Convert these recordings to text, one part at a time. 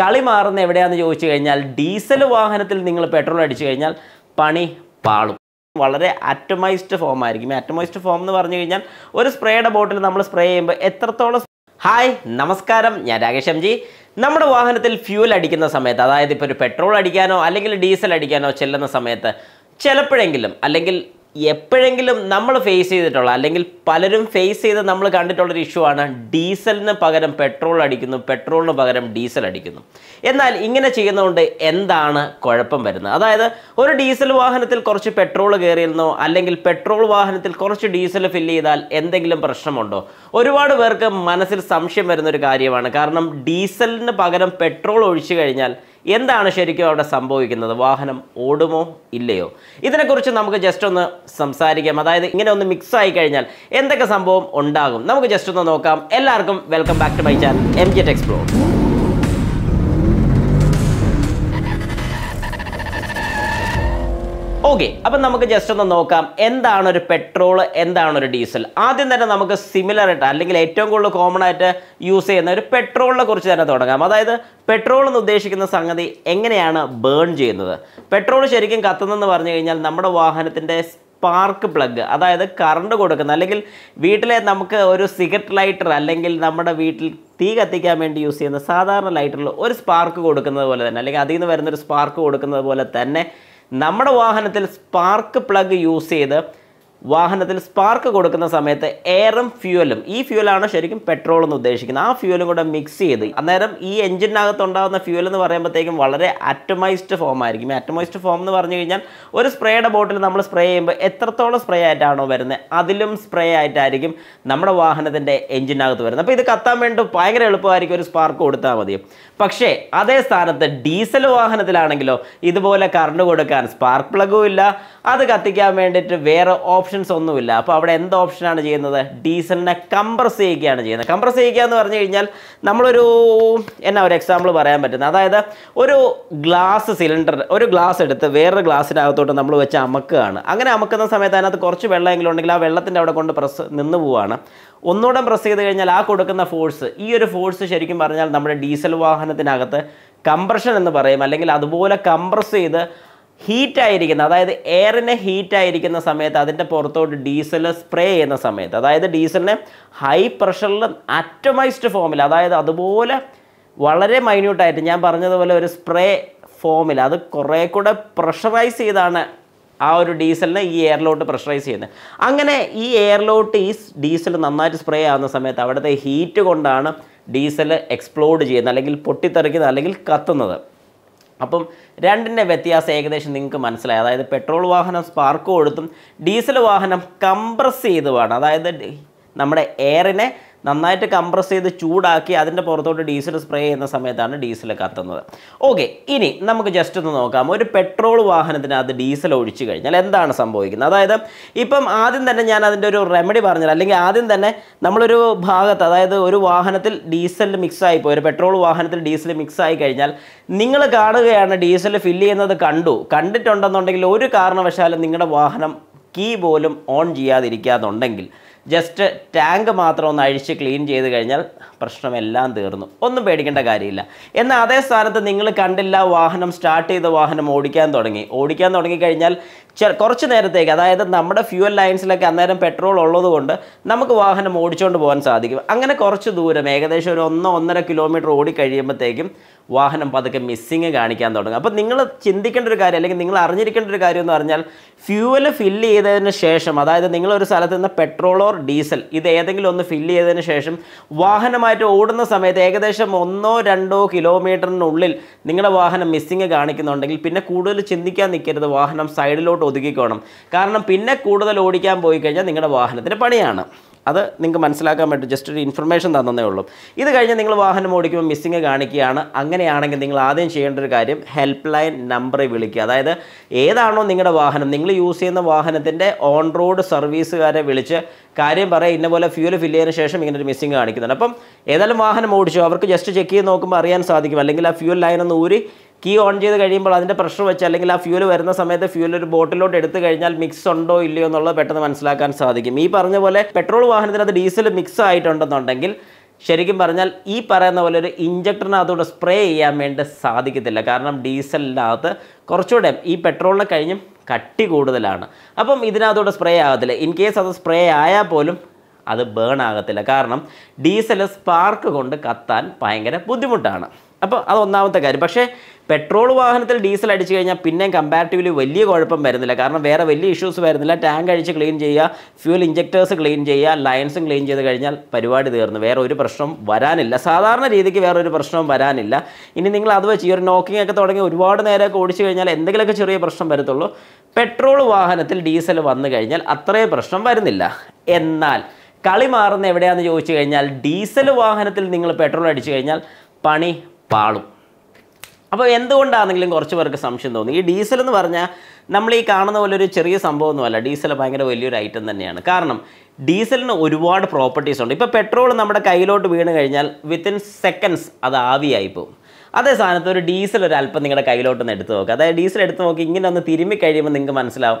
കളി മാറുന്ന എവിടെയാണെന്ന് ചോദിച്ചു കഴിഞ്ഞാൽ ഡീസൽ വാഹനത്തിൽ നിങ്ങൾ പെട്രോൾ അടിച്ചു കഴിഞ്ഞാൽ പണി പാളും വളരെ അറ്റമൈസ്ഡ് ഫോം ആയിരിക്കും അറ്റമൈസ്ഡ് ഫോം എന്ന് പറഞ്ഞു കഴിഞ്ഞാൽ ഒരു സ്പ്രേയുടെ ബോട്ടിൽ നമ്മൾ സ്പ്രേ ചെയ്യുമ്പോൾ എത്രത്തോളം ഹായ് നമസ്കാരം ഞാൻ രാകേഷ് എം ജി നമ്മുടെ വാഹനത്തിൽ ഫ്യൂൽ അടിക്കുന്ന സമയത്ത് അതായത് ഇപ്പോൾ ഒരു പെട്രോൾ അടിക്കാനോ അല്ലെങ്കിൽ ഡീസൽ അടിക്കാനോ ചെല്ലുന്ന സമയത്ത് ചിലപ്പോഴെങ്കിലും അല്ലെങ്കിൽ എപ്പോഴെങ്കിലും നമ്മൾ ഫേസ് ചെയ്തിട്ടുള്ള അല്ലെങ്കിൽ പലരും ഫേസ് ചെയ്ത് നമ്മൾ കണ്ടിട്ടുള്ളൊരു ഇഷ്യൂ ആണ് ഡീസലിന് പകരം പെട്രോൾ അടിക്കുന്നു പെട്രോളിന് പകരം ഡീസൽ അടിക്കുന്നു എന്നാൽ ഇങ്ങനെ ചെയ്യുന്നതുകൊണ്ട് എന്താണ് കുഴപ്പം വരുന്നത് അതായത് ഒരു ഡീസൽ വാഹനത്തിൽ കുറച്ച് പെട്രോൾ കയറിയിരുന്നോ അല്ലെങ്കിൽ പെട്രോൾ വാഹനത്തിൽ കുറച്ച് ഡീസൽ ഫില്ല് ചെയ്താൽ എന്തെങ്കിലും പ്രശ്നമുണ്ടോ ഒരുപാട് പേർക്ക് മനസ്സിൽ സംശയം വരുന്ന ഒരു കാര്യമാണ് കാരണം ഡീസലിന് പകരം പെട്രോൾ ഒഴിച്ചു കഴിഞ്ഞാൽ എന്താണ് ശരിക്കും അവിടെ സംഭവിക്കുന്നത് വാഹനം ഓടുമോ ഇല്ലയോ ഇതിനെക്കുറിച്ച് നമുക്ക് ജസ്റ്റ് ഒന്ന് സംസാരിക്കാം അതായത് ഇങ്ങനെ ഒന്ന് മിക്സ് ആയി കഴിഞ്ഞാൽ എന്തൊക്കെ സംഭവം ഉണ്ടാകും നമുക്ക് ജസ്റ്റ് ഒന്ന് നോക്കാം എല്ലാവർക്കും welcome back to my channel M G Techsplore okay അപ്പം നമുക്ക് ജസ്റ്റ് ഒന്ന് നോക്കാം എന്താണ് ഒരു പെട്രോൾ എന്താണ് ഒരു ഡീസൽ ആദ്യം തന്നെ നമുക്ക് സിമിലർ ആയിട്ട് അല്ലെങ്കിൽ ഏറ്റവും കൂടുതൽ കോമൺ ആയിട്ട് യൂസ് ചെയ്യുന്ന ഒരു പെട്രോളിനെ കുറിച്ച് തന്നെ തുടങ്ങാം അതായത് പെട്രോൾ എന്ന് ഉദ്ദേശിക്കുന്ന സംഗതി എങ്ങനെയാണ് ബേൺ ചെയ്യുന്നത് പെട്രോൾ ശരിക്കും കത്തുന്നതെന്ന് പറഞ്ഞു കഴിഞ്ഞാൽ നമ്മുടെ വാഹനത്തിൻ്റെ സ്പാർക്ക് പ്ലഗ് അതായത് കറണ്ട് കൊടുക്കുന്ന അല്ലെങ്കിൽ വീട്ടിലെ നമുക്ക് ഒരു സിഗരറ്റ് ലൈറ്റർ അല്ലെങ്കിൽ നമ്മുടെ വീട്ടിൽ തീ കത്തിക്കാൻ വേണ്ടി യൂസ് ചെയ്യുന്ന സാധാരണ ലൈറ്ററിൽ ഒരു സ്പാർക്ക് കൊടുക്കുന്നത് പോലെ തന്നെ അല്ലെങ്കിൽ അതിൽ നിന്ന് വരുന്നൊരു സ്പാർക്ക് കൊടുക്കുന്നത് പോലെ തന്നെ നമ്മുടെ വാഹനത്തിൽ സ്പാർക്ക് പ്ലഗ് യൂസ് ചെയ്ത് വാഹനത്തിൽ സ്പാർക്ക് കൊടുക്കുന്ന സമയത്ത് എയറും ഫ്യൂവലും ഈ ഫ്യൂവലാണ് ശരിക്കും പെട്രോൾ എന്ന് ഉദ്ദേശിക്കുന്നത് ആ ഫ്യൂവലും കൂടെ മിക്സ് ചെയ്ത് അന്നേരം ഈ എഞ്ചിനകത്ത് ഉണ്ടാകുന്ന ഫ്യൂവൽ എന്ന് പറയുമ്പോഴത്തേക്കും വളരെ അറ്റമൈസ്ഡ് ഫോം ആയിരിക്കും അറ്റമൈസ്ഡ് ഫോം എന്ന് പറഞ്ഞു കഴിഞ്ഞാൽ ഒരു സ്പ്രേയുടെ ബോട്ടിൽ നമ്മൾ സ്പ്രേ ചെയ്യുമ്പോൾ എത്രത്തോളം സ്പ്രേ ആയിട്ടാണോ വരുന്നത് അതിലും സ്പ്രേ ആയിട്ടായിരിക്കും നമ്മുടെ വാഹനത്തിൻ്റെ എഞ്ചിനകത്ത് വരുന്നത് അപ്പോൾ ഇത് കത്താൻ വേണ്ടി ഭയങ്കര എളുപ്പമായിരിക്കും ഒരു സ്പാർക്ക് കൊടുത്താൽ മതി പക്ഷേ അതേ സ്ഥാനത്ത് ഡീസൽ വാഹനത്തിലാണെങ്കിലോ ഇതുപോലെ കറണ്ട് കൊടുക്കാൻ സ്പാർക്ക് പ്ലഗും ഇല്ല അത് കത്തിക്കാൻ വേണ്ടിയിട്ട് വേറെ ഓപ്ഷൻ ഓപ്ഷൻസ് ഒന്നുമില്ല അപ്പോൾ അവിടെ എന്ത് ഓപ്ഷനാണ് ചെയ്യുന്നത് ഡീസലിനെ കംപ്രസ് ചെയ്യുകയാണ് ചെയ്യുന്നത് കംപ്രസ് ചെയ്യുക എന്ന് പറഞ്ഞു കഴിഞ്ഞാൽ നമ്മളൊരു എന്നാ ഒരു എക്സാമ്പിൾ പറയാൻ പറ്റുന്നത് അതായത് ഒരു ഗ്ലാസ് സിലിണ്ടർ ഒരു ഗ്ലാസ് എടുത്ത് വേറൊരു അകത്തോട്ട് നമ്മൾ വെച്ച് അമക്കുകയാണ് അങ്ങനെ അമക്കുന്ന സമയത്ത് അതിനകത്ത് കുറച്ച് വെള്ളമെങ്കിലും ഉണ്ടെങ്കിൽ ആ വെള്ളത്തിൻ്റെ അവിടെ കൊണ്ട് പ്രസ് നിന്ന് പോവുകയാണ് ഒന്നുകൂടെ പ്രസ് ചെയ്ത് കഴിഞ്ഞാൽ ആ കൊടുക്കുന്ന ഫോഴ്സ് ഈ ഒരു ഫോഴ്സ് ശരിക്കും പറഞ്ഞാൽ നമ്മുടെ ഡീസൽ വാഹനത്തിനകത്ത് കംപ്രഷൻ എന്ന് പറയും അല്ലെങ്കിൽ അതുപോലെ കംപ്രസ് ചെയ്ത് ഹീറ്റായിരിക്കുന്ന അതായത് എയറിനെ ഹീറ്റായിരിക്കുന്ന സമയത്ത് അതിൻ്റെ പുറത്തോട്ട് ഡീസൽ സ്പ്രേ ചെയ്യുന്ന സമയത്ത് അതായത് ഡീസലിനെ ഹൈ പ്രഷറിൽ അറ്റമൈസ്ഡ് ഫോമിൽ അതായത് അതുപോലെ വളരെ മൈന്യൂട്ടായിട്ട് ഞാൻ പറഞ്ഞതുപോലെ ഒരു സ്പ്രേ ഫോമിൽ അത് കുറേ കൂടെ പ്രഷറൈസ് ചെയ്താണ് ആ ഒരു ഡീസലിനെ ഈ എയറിലോട്ട് പ്രഷറൈസ് ചെയ്യുന്നത് അങ്ങനെ ഈ എയറിലോട്ട് ഈ ഡീസൽ നന്നായിട്ട് സ്പ്രേ ആവുന്ന സമയത്ത് അവിടുത്തെ ഹീറ്റ് കൊണ്ടാണ് ഡീസൽ എക്സ്പ്ലോഡ് ചെയ്യുന്നത് അല്ലെങ്കിൽ പൊട്ടിത്തെറിക്കുന്നത് അല്ലെങ്കിൽ കത്തുന്നത് അപ്പം രണ്ടിൻ്റെ വ്യത്യാസം ഏകദേശം നിങ്ങൾക്ക് മനസ്സിലായി അതായത് പെട്രോൾ വാഹനം സ്പാർക്ക് കൊടുത്തും ഡീസൽ വാഹനം കംപ്രസ് ചെയ്തുമാണ് അതായത് നമ്മുടെ എയറിനെ നന്നായിട്ട് കംപ്രസ് ചെയ്ത് ചൂടാക്കി അതിൻ്റെ പുറത്തോട്ട് ഡീസൽ സ്പ്രേ ചെയ്യുന്ന സമയത്താണ് ഡീസൽ കത്തുന്നത് ഓക്കെ ഇനി നമുക്ക് ജസ്റ്റ് ഒന്ന് നോക്കാം ഒരു പെട്രോൾ വാഹനത്തിനകത്ത് ഡീസൽ ഒഴിച്ചു കഴിഞ്ഞാൽ എന്താണ് സംഭവിക്കുന്നത് അതായത് ഇപ്പം ആദ്യം തന്നെ ഞാൻ അതിൻ്റെ ഒരു റെമഡി പറഞ്ഞത് അല്ലെങ്കിൽ ആദ്യം തന്നെ നമ്മളൊരു ഭാഗത്ത് അതായത് ഒരു വാഹനത്തിൽ ഡീസൽ മിക്സ് ആയിപ്പോയി ഒരു പെട്രോൾ വാഹനത്തിൽ ഡീസൽ മിക്സ് ആയി കഴിഞ്ഞാൽ നിങ്ങൾ കാണുകയാണ് ഡീസൽ ഫില്ല് ചെയ്യുന്നത് കണ്ടു കണ്ടിട്ടുണ്ടെന്നുണ്ടെങ്കിൽ ഒരു കാരണവശാലും നിങ്ങളുടെ വാഹനം കീ പോലും ഓൺ ചെയ്യാതിരിക്കാന്നുണ്ടെങ്കിൽ ജസ്റ്റ് ടാങ്ക് മാത്രം ഒന്ന് അഴിച്ച് ക്ലീൻ ചെയ്ത് കഴിഞ്ഞാൽ പ്രശ്നമെല്ലാം തീർന്നു ഒന്നും പേടിക്കേണ്ട കാര്യമില്ല എന്നാൽ അതേ സ്ഥാനത്ത് നിങ്ങൾ കണ്ടില്ല വാഹനം സ്റ്റാർട്ട് ചെയ്ത വാഹനം ഓടിക്കാൻ തുടങ്ങി ഓടിക്കാൻ തുടങ്ങിക്കഴിഞ്ഞാൽ കുറച്ച് നേരത്തേക്ക് അതായത് നമ്മുടെ ഫ്യൂവൽ ലൈൻസിലൊക്കെ അന്നേരം പെട്രോൾ ഉള്ളതുകൊണ്ട് നമുക്ക് വാഹനം ഓടിച്ചുകൊണ്ട് പോകാൻ സാധിക്കും അങ്ങനെ കുറച്ച് ദൂരം ഏകദേശം ഒരു ഒന്നോ ഒന്നര കിലോമീറ്റർ ഓടിക്കഴിയുമ്പോഴത്തേക്കും വാഹനം പതുക്കെ മിസ്സിങ് കാണിക്കാൻ തുടങ്ങും അപ്പോൾ നിങ്ങൾ ചിന്തിക്കേണ്ട ഒരു കാര്യം അല്ലെങ്കിൽ നിങ്ങൾ അറിഞ്ഞിരിക്കേണ്ട ഒരു കാര്യം എന്ന് പറഞ്ഞാൽ ഫ്യൂവൽ ഫില്ല് ചെയ്തതിന് ശേഷം അതായത് നിങ്ങളൊരു സ്ഥലത്ത് നിന്ന് പെട്രോൾ ഓർ ഡീസൽ ഇത് ഏതെങ്കിലും ഒന്ന് ഫില്ല് ചെയ്തതിന് ശേഷം വാഹനമായിട്ട് ഓടുന്ന സമയത്ത് ഏകദേശം ഒന്നോ രണ്ടോ കിലോമീറ്ററിനുള്ളിൽ നിങ്ങളുടെ വാഹനം മിസ്സിങ് കാണിക്കുന്നുണ്ടെങ്കിൽ പിന്നെ കൂടുതൽ ചിന്തിക്കാൻ നിൽക്കരുത് വാഹനം സൈഡിലോട്ട് ഒതുക്കിക്കോണം കാരണം പിന്നെ കൂടുതൽ ഓടിക്കാൻ പോയി കഴിഞ്ഞാൽ നിങ്ങളുടെ വാഹനത്തിന് പണിയാണ് അത് നിങ്ങൾക്ക് മനസ്സിലാക്കാൻ പറ്റും ജസ്റ്റ് ഒരു ഇൻഫർമേഷൻ തന്നതേ ഉള്ളൂ ഇത് കഴിഞ്ഞ് നിങ്ങൾ വാഹനം ഓടിക്കുമ്പോൾ മിസ്സിങ് കാണിക്കുകയാണ് അങ്ങനെയാണെങ്കിൽ നിങ്ങൾ ആദ്യം ചെയ്യേണ്ട ഒരു കാര്യം ഹെൽപ്പ് ലൈൻ നമ്പറിൽ വിളിക്കുക അതായത് ഏതാണോ നിങ്ങളുടെ വാഹനം നിങ്ങൾ യൂസ് ചെയ്യുന്ന വാഹനത്തിൻ്റെ ഓൺ റോഡ് സർവീസുകാരെ വിളിച്ച് കാര്യം പറയാം ഇന്നപോലെ ഫ്യൂല് ഫില്ല് ചെയ്തതിന് ശേഷം ഇങ്ങനെ ഒരു മിസ്സിങ് കാണിക്കുന്നുണ്ട് അപ്പം ഏതായാലും വാഹനം ഓടിച്ചു അവർക്ക് ജസ്റ്റ് ചെക്ക് ചെയ്ത് നോക്കുമ്പോൾ അറിയാൻ സാധിക്കും അല്ലെങ്കിൽ ആ ഫ്യൂൽ ലൈൻ ഒന്ന് ഊരി കീ ഓൺ ചെയ്ത് കഴിയുമ്പോൾ അതിൻ്റെ പ്രഷർ വെച്ച് അല്ലെങ്കിൽ ആ ഫ്യൂല് വരുന്ന സമയത്ത് ഫ്യൂൽ ഒരു ബോട്ടിലോട്ട് എടുത്തു കഴിഞ്ഞാൽ മിക്സ് ഉണ്ടോ ഇല്ലയോ എന്നുള്ളത് പെട്ടെന്ന് മനസ്സിലാക്കാൻ സാധിക്കും ഈ പറഞ്ഞ പോലെ പെട്രോൾ വാഹനത്തിനകത്ത് ഡീസൽ മിക്സ് ആയിട്ടുണ്ടെന്നുണ്ടെങ്കിൽ ശരിക്കും പറഞ്ഞാൽ ഈ പറയുന്ന പോലെ ഒരു ഇഞ്ചക്ടറിനകത്തൂടെ സ്പ്രേ ചെയ്യാൻ വേണ്ടി സാധിക്കത്തില്ല കാരണം ഡീസലിനകത്ത് കുറച്ചുകൂടെ ഈ പെട്രോളിനെ കഴിഞ്ഞും കട്ടി കൂടുതലാണ് അപ്പം ഇതിനകത്തോടെ സ്പ്രേ ആകത്തില്ല ഇൻ കേസ് അത് സ്പ്രേ ആയാൽ പോലും അത് ബേൺ ആകത്തില്ല കാരണം ഡീസൽ സ്പാർക്ക് കൊണ്ട് കത്താൻ ഭയങ്കര ബുദ്ധിമുട്ടാണ് അപ്പോൾ അത് ഒന്നാമത്തെ കാര്യം പക്ഷേ പെട്രോൾ വാഹനത്തിൽ ഡീസൽ അടിച്ചു കഴിഞ്ഞാൽ പിന്നെ കമ്പാരിറ്റീവ്ലി വലിയ കുഴപ്പം വരുന്നില്ല കാരണം വേറെ വലിയ ഇഷ്യൂസ് വരുന്നില്ല ടാങ്ക് അടിച്ച് ക്ലീൻ ചെയ്യുക ഫ്യൂൽ ഇഞ്ചക്ടേഴ്സ് ക്ലീൻ ചെയ്യുക ലൈൻസും ക്ലീൻ ചെയ്ത് കഴിഞ്ഞാൽ പരിപാടി തീർന്നു വേറെ ഒരു പ്രശ്നം വരാനില്ല സാധാരണ രീതിക്ക് വേറെ ഒരു പ്രശ്നവും വരാനില്ല ഇനി നിങ്ങൾ അത് വെച്ച് ഈ ഒരു നോക്കിംഗ് ഒക്കെ തുടങ്ങി ഒരുപാട് നേരമൊക്കെ ഓടിച്ചു കഴിഞ്ഞാൽ എന്തെങ്കിലുമൊക്കെ ചെറിയ പ്രശ്നം വരത്തുള്ളൂ പെട്രോൾ വാഹനത്തിൽ ഡീസൽ വന്നു കഴിഞ്ഞാൽ അത്രയും പ്രശ്നം വരുന്നില്ല എന്നാൽ കളി മാറുന്ന എവിടെയാണെന്ന് ചോദിച്ചു കഴിഞ്ഞാൽ ഡീസൽ വാഹനത്തിൽ നിങ്ങൾ പെട്രോൾ അടിച്ചു കഴിഞ്ഞാൽ പണി പാളും അപ്പോൾ എന്തുകൊണ്ടാണെങ്കിലും കുറച്ച് പേർക്ക് സംശയം തോന്നി ഈ ഡീസൽ എന്ന് പറഞ്ഞാൽ നമ്മൾ ഈ കാണുന്ന പോലെ ഒരു ചെറിയ സംഭവമൊന്നുമല്ല ഡീസൽ ഭയങ്കര വലിയൊരു ഐറ്റം തന്നെയാണ് കാരണം ഡീസലിന് ഒരുപാട് പ്രോപ്പർട്ടീസ് ഉണ്ട് ഇപ്പോൾ പെട്രോൾ നമ്മുടെ കയ്യിലോട്ട് വീണ് കഴിഞ്ഞാൽ വിത്തിൻ സെക്കൻഡ്സ് അത് ആവിയായി പോകും അതേ സാധനത്ത് ഒരു ഡീസൽ ഒരു അല്പം നിങ്ങളുടെ കയ്യിലോട്ടൊന്ന് എടുത്ത് നോക്കുക അതായത് ഡീസൽ എടുത്ത് നോക്കി ഇങ്ങനെ ഒന്ന് തിരുമ്പി കഴിയുമ്പോൾ നിങ്ങൾക്ക് മനസ്സിലാവും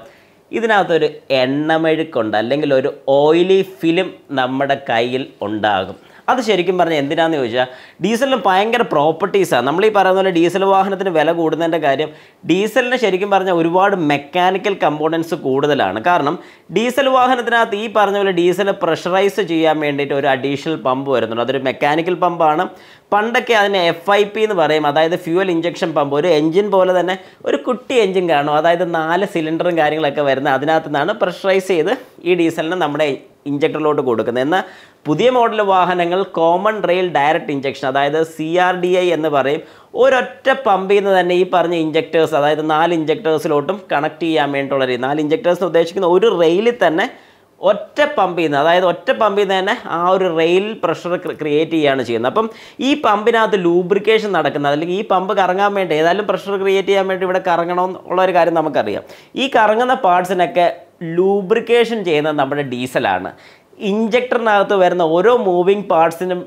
ഇതിനകത്തൊരു എണ്ണമെഴുക്കുണ്ട് അല്ലെങ്കിൽ ഒരു ഓയിലി ഫിലിം നമ്മുടെ കയ്യിൽ ഉണ്ടാകും അത് ശരിക്കും പറഞ്ഞാൽ എന്തിനാന്ന് ചോദിച്ചാൽ ഡീസലിന് ഭയങ്കര പ്രോപ്പർട്ടീസാണ് നമ്മൾ ഈ പറയുന്ന പോലെ ഡീസൽ വാഹനത്തിന് വില കൂടുന്നതിൻ്റെ കാര്യം ഡീസലിന് ശരിക്കും പറഞ്ഞാൽ ഒരുപാട് മെക്കാനിക്കൽ കമ്പോണൻസ് കൂടുതലാണ് കാരണം ഡീസൽ വാഹനത്തിനകത്ത് ഈ പറഞ്ഞ പോലെ ഡീസൽ പ്രഷറൈസ് ചെയ്യാൻ വേണ്ടിയിട്ട് ഒരു അഡീഷണൽ പമ്പ് വരുന്നുണ്ട് അതൊരു മെക്കാനിക്കൽ പമ്പാണ് പണ്ടൊക്കെ അതിനെ എഫ് ഐ പി എന്ന് പറയും അതായത് ഫ്യൂവൽ ഇഞ്ചക്ഷൻ പമ്പ് ഒരു എഞ്ചിൻ പോലെ തന്നെ ഒരു കുട്ടി എഞ്ചിൻ കാണും അതായത് നാല് സിലിണ്ടറും കാര്യങ്ങളൊക്കെ വരുന്നത് അതിനകത്തു നിന്നാണ് പ്രഷറൈസ് ചെയ്ത് ഈ ഡീസലിനെ നമ്മുടെ ഇഞ്ചക്ടറിലോട്ട് കൊടുക്കുന്നത് എന്നാൽ പുതിയ മോഡൽ വാഹനങ്ങൾ കോമൺ റെയിൽ ഡയറക്റ്റ് ഇഞ്ചക്ഷൻ അതായത് സി ആർ ഡി ഐ എന്ന് പറയും ഒരൊറ്റ പമ്പിൽ നിന്ന് തന്നെ ഈ പറഞ്ഞ ഇഞ്ചക്ടേഴ്സ് അതായത് നാല് ഇഞ്ചക്ടേഴ്സിലോട്ടും കണക്ട് ചെയ്യാൻ വേണ്ടിയിട്ടുള്ള രീതി നാല് ഇഞ്ചക്ടേഴ്സ് ഉദ്ദേശിക്കുന്ന ഒരു റെയിലിൽ തന്നെ ഒറ്റ പമ്പിൽ നിന്ന് അതായത് ഒറ്റ പമ്പിൽ നിന്ന് തന്നെ ആ ഒരു റെയിൽ പ്രഷർ ക്രിയേറ്റ് ചെയ്യുകയാണ് ചെയ്യുന്നത് അപ്പം ഈ പമ്പിനകത്ത് ലൂബ്രിക്കേഷൻ നടക്കുന്നത് അല്ലെങ്കിൽ ഈ പമ്പ് കറങ്ങാൻ വേണ്ടി ഏതായാലും പ്രഷർ ക്രിയേറ്റ് ചെയ്യാൻ വേണ്ടി ഇവിടെ കറങ്ങണമെന്നുള്ള ഒരു കാര്യം നമുക്കറിയാം ഈ കറങ്ങുന്ന പാർട്സിനൊക്കെ ലൂബ്രിക്കേഷൻ ചെയ്യുന്നത് നമ്മുടെ ഡീസലാണ് ഇഞ്ചക്ടറിനകത്ത് വരുന്ന ഓരോ മൂവിങ് പാർട്സിനും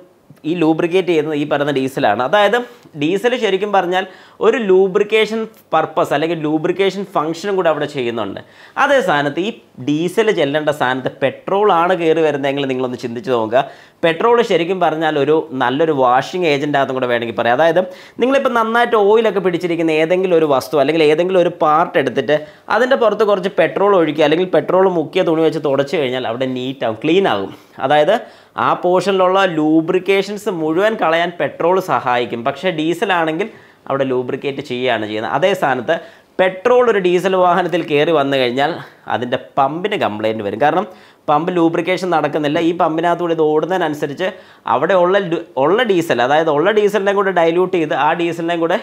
ഈ ലൂബ്രിക്കേറ്റ് ചെയ്യുന്നത് ഈ പറയുന്ന ഡീസലാണ് അതായത് ഡീസൽ ശരിക്കും പറഞ്ഞാൽ ഒരു ലൂബ്രിക്കേഷൻ പർപ്പസ് അല്ലെങ്കിൽ ലൂബ്രിക്കേഷൻ ഫംഗ്ഷനും കൂടെ അവിടെ ചെയ്യുന്നുണ്ട് അതേ സ്ഥാനത്ത് ഈ ഡീസൽ ചെല്ലേണ്ട സ്ഥാനത്ത് പെട്രോളാണ് കയറി വരുന്നതെങ്കിൽ നിങ്ങളൊന്ന് ചിന്തിച്ച് നോക്കുക പെട്രോൾ ശരിക്കും പറഞ്ഞാൽ ഒരു നല്ലൊരു വാഷിംഗ് ഏജൻ്റ് കൂടെ വേണമെങ്കിൽ പറയാം അതായത് നിങ്ങളിപ്പോൾ നന്നായിട്ട് ഓയിലൊക്കെ പിടിച്ചിരിക്കുന്ന ഏതെങ്കിലും ഒരു വസ്തു അല്ലെങ്കിൽ ഏതെങ്കിലും ഒരു പാർട്ട് എടുത്തിട്ട് അതിൻ്റെ പുറത്ത് കുറച്ച് പെട്രോൾ ഒഴിക്കുക അല്ലെങ്കിൽ പെട്രോൾ മുക്കിയ തുണി വെച്ച് തുടച്ച് കഴിഞ്ഞാൽ അവിടെ നീറ്റാകും ക്ലീൻ ആകും അതായത് ആ പോർഷനിലുള്ള ലൂബ്രിക്കേഷൻ എമിഷൻസ് മുഴുവൻ കളയാൻ പെട്രോൾ സഹായിക്കും പക്ഷേ ഡീസലാണെങ്കിൽ അവിടെ ലൂബ്രിക്കേറ്റ് ചെയ്യുകയാണ് ചെയ്യുന്നത് അതേ സ്ഥാനത്ത് പെട്രോൾ ഒരു ഡീസൽ വാഹനത്തിൽ കയറി വന്നു കഴിഞ്ഞാൽ അതിൻ്റെ പമ്പിന് കംപ്ലയിൻറ്റ് വരും കാരണം പമ്പ് ലൂബ്രിക്കേഷൻ നടക്കുന്നില്ല ഈ പമ്പിനകത്തുകൂടി ഇത് ഓടുന്നതിനനുസരിച്ച് അവിടെ ഉള്ള ഉള്ള ഡീസൽ അതായത് ഉള്ള ഡീസലിനെ കൂടെ ഡൈല്യൂട്ട് ചെയ്ത് ആ ഡീസലിനെ കൂടെ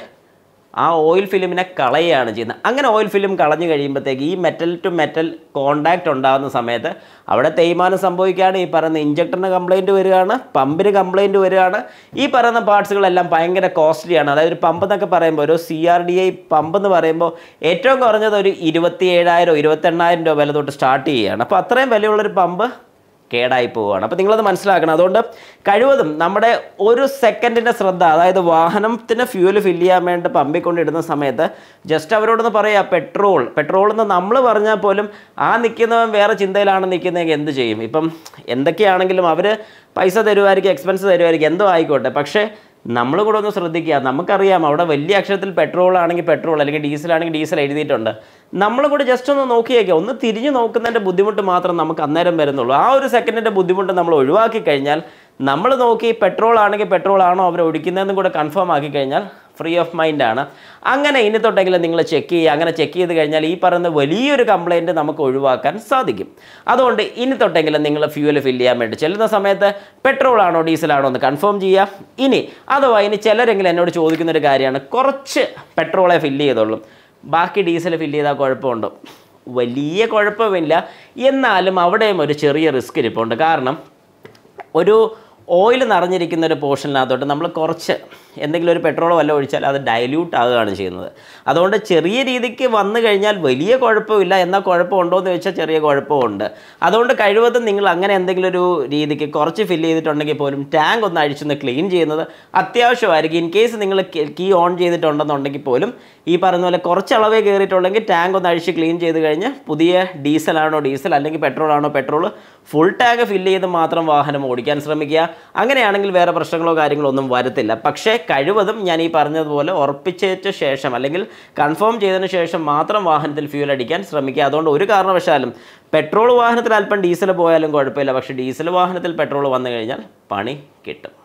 ആ ഓയിൽ ഫിലിമിനെ കളയുകയാണ് ചെയ്യുന്നത് അങ്ങനെ ഓയിൽ ഫിലിം കളഞ്ഞു കഴിയുമ്പോഴത്തേക്ക് ഈ മെറ്റൽ ടു മെറ്റൽ കോണ്ടാക്റ്റ് ഉണ്ടാകുന്ന സമയത്ത് അവിടെ തേയ്മാനം സംഭവിക്കുകയാണ് ഈ പറയുന്ന ഇഞ്ചക്ടറിന് കംപ്ലയിൻറ്റ് വരികയാണ് പമ്പിന് കംപ്ലയിൻറ്റ് വരികയാണ് ഈ പറയുന്ന പാർട്സുകളെല്ലാം ഭയങ്കര കോസ്റ്റ്ലിയാണ് അതായത് ഒരു പമ്പ് എന്നൊക്കെ പറയുമ്പോൾ ഒരു C R D I pump എന്ന് പറയുമ്പോൾ ഏറ്റവും കുറഞ്ഞത് ഒരു ഇരുപത്തി ഏഴായിരം ഇരുപത്തെണ്ണായിരം രൂപ വില തൊട്ട് സ്റ്റാർട്ട് ചെയ്യുകയാണ് അപ്പോൾ അത്രയും വിലയുള്ളൊരു പമ്പ് കേടായി പോവുകയാണ് അപ്പോൾ നിങ്ങളത് മനസ്സിലാക്കണം അതുകൊണ്ട് കഴിവതും നമ്മുടെ ഒരു സെക്കൻഡിൻ്റെ ശ്രദ്ധ അതായത് വാഹനത്തിന് ഫ്യൂൽ ഫില്ല് ചെയ്യാൻ വേണ്ടി പമ്പിക്കൊണ്ടിടുന്ന സമയത്ത് ജസ്റ്റ് അവരോടൊന്ന് പറയുക പെട്രോൾ പെട്രോൾ എന്ന് നമ്മൾ പറഞ്ഞാൽ പോലും ആ നിൽക്കുന്നവൻ വേറെ ചിന്തയിലാണ് നിൽക്കുന്നതെങ്കിൽ എന്ത് ചെയ്യും ഇപ്പം എന്തൊക്കെയാണെങ്കിലും അവർ പൈസ തരുമായിരിക്കും എക്സ്പെൻസ് തരുമായിരിക്കും എന്തോ ആയിക്കോട്ടെ പക്ഷേ നമ്മൾ കൂടെ ഒന്ന് ശ്രദ്ധിക്കുക നമുക്കറിയാം അവിടെ വലിയ അക്ഷരത്തിൽ പെട്രോൾ ആണെങ്കിൽ പെട്രോൾ അല്ലെങ്കിൽ ഡീസൽ ആണെങ്കിൽ ഡീസൽ എഴുതിയിട്ടുണ്ട് നമ്മൾ കൂടെ ജസ്റ്റ് ഒന്ന് നോക്കിയേക്കാം ഒന്ന് തിരിഞ്ഞു നോക്കുന്നതിൻ്റെ ബുദ്ധിമുട്ട് മാത്രം നമുക്ക് അന്നേരം വരുന്നുള്ളൂ ആ ഒരു സെക്കൻഡിൻ്റെ ബുദ്ധിമുട്ട് നമ്മൾ ഒഴിവാക്കി കഴിഞ്ഞാൽ നമ്മൾ നോക്കി പെട്രോൾ ആണെങ്കിൽ പെട്രോൾ ആണോ അവർ ഒഴിക്കുന്നതെന്നും കൂടെ കൺഫേം ആക്കി കഴിഞ്ഞാൽ ഫ്രീ ഓഫ് മൈൻഡ് ആണ് അങ്ങനെ ഇനി തൊട്ടെങ്കിലും നിങ്ങൾ ചെക്ക് ചെയ്യുക അങ്ങനെ ചെക്ക് ചെയ്ത് കഴിഞ്ഞാൽ ഈ പറയുന്ന വലിയൊരു കംപ്ലയിൻറ്റ് നമുക്ക് ഒഴിവാക്കാൻ സാധിക്കും അതുകൊണ്ട് ഇനി തൊട്ടെങ്കിലും നിങ്ങൾ ഫ്യൂവൽ ഫില്ല് ചെയ്യാൻ വേണ്ടി ചെല്ലുന്ന സമയത്ത് പെട്രോൾ ആണോ ഡീസലാണോ എന്ന് കൺഫേം ചെയ്യുക ഇനി അഥവാ ഇനി ചിലരെങ്കിലും എന്നോട് ചോദിക്കുന്നൊരു കാര്യമാണ് കുറച്ച് പെട്രോളെ ഫില്ല് ചെയ്തോളും ബാക്കി ഡീസൽ ഫില്ല് ചെയ്താൽ കുഴപ്പമുണ്ടോ വലിയ കുഴപ്പമില്ല എന്നാലും അവിടെയും ഒരു ചെറിയ റിസ്ക് ഇരിപ്പുണ്ട് കാരണം ഒരു ഓയിൽ നിറഞ്ഞിരിക്കുന്ന ഒരു പോർഷനിനകത്തോട്ട് നമ്മൾ കുറച്ച് എന്തെങ്കിലും ഒരു പെട്രോളോ വല്ല ഒഴിച്ചാൽ അത് ഡയല്യൂട്ട് ആവുകയാണ് ചെയ്യുന്നത് അതുകൊണ്ട് ചെറിയ രീതിക്ക് വന്നു കഴിഞ്ഞാൽ വലിയ കുഴപ്പമില്ല എന്നാൽ കുഴപ്പമുണ്ടോ എന്ന് ചോദിച്ചാൽ ചെറിയ കുഴപ്പമുണ്ട് അതുകൊണ്ട് കഴിവതും നിങ്ങൾ അങ്ങനെ എന്തെങ്കിലും ഒരു രീതിക്ക് കുറച്ച് ഫില്ല് ചെയ്തിട്ടുണ്ടെങ്കിൽ പോലും ടാങ്ക് ഒന്ന് അഴിച്ചൊന്ന് ക്ലീൻ ചെയ്യുന്നത് അത്യാവശ്യമായിരിക്കും ഇൻ കേസ് നിങ്ങൾ കീ ഓൺ ചെയ്തിട്ടുണ്ടെന്നുണ്ടെങ്കിൽ പോലും ഈ പറഞ്ഞ പോലെ കുറച്ച് അളവേ കയറിയിട്ടുള്ളെങ്കിൽ ടാങ്ക് ഒന്ന് അഴിച്ച് ക്ലീൻ ചെയ്ത് കഴിഞ്ഞ് പുതിയ ഡീസലാണോ ഡീസൽ അല്ലെങ്കിൽ പെട്രോൾ ആണോ പെട്രോൾ ഫുൾ ടാങ്ക് ഫില്ല് ചെയ്ത് മാത്രം വാഹനം ഓടിക്കാൻ ശ്രമിക്കുക അങ്ങനെയാണെങ്കിൽ വേറെ പ്രശ്നങ്ങളോ കാര്യങ്ങളോ ഒന്നും വരത്തില്ല പക്ഷേ കഴിവതും ഞാൻ ഈ പറഞ്ഞതുപോലെ ഉറപ്പിച്ചേറ്റ ശേഷം അല്ലെങ്കിൽ കൺഫേം ചെയ്തതിന് ശേഷം മാത്രം വാഹനത്തിൽ ഫ്യൂൽ അടിക്കാൻ ശ്രമിക്കുക അതുകൊണ്ട് ഒരു കാരണവശാലും പെട്രോൾ വാഹനത്തിൽ അല്പം ഡീസൽ പോയാലും കുഴപ്പമില്ല പക്ഷേ ഡീസൽ വാഹനത്തിൽ പെട്രോൾ വന്നു കഴിഞ്ഞാൽ പണി കിട്ടും